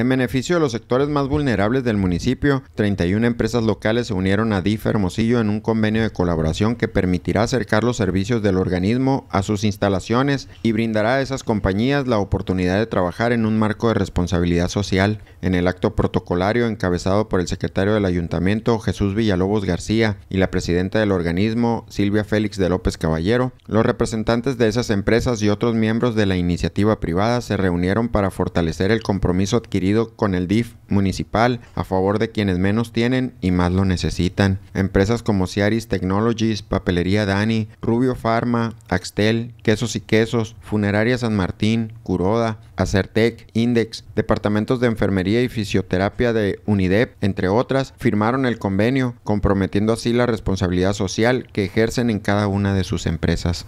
En beneficio de los sectores más vulnerables del municipio, 31 empresas locales se unieron a DIF Hermosillo en un convenio de colaboración que permitirá acercar los servicios del organismo a sus instalaciones y brindará a esas compañías la oportunidad de trabajar en un marco de responsabilidad social. En el acto protocolario encabezado por el secretario del ayuntamiento Jesús Villalobos García y la presidenta del organismo Silvia Félix de López Caballero, los representantes de esas empresas y otros miembros de la iniciativa privada se reunieron para fortalecer el compromiso adquirido con el DIF municipal a favor de quienes menos tienen y más lo necesitan. Empresas como Ciaris Technologies, Papelería Dani, Rubio Pharma, Axtel, Quesos y Quesos, Funeraria San Martín, Curoda, Acertec, Index, departamentos de enfermería y fisioterapia de UNIDEP, entre otras, firmaron el convenio, comprometiendo así la responsabilidad social que ejercen en cada una de sus empresas.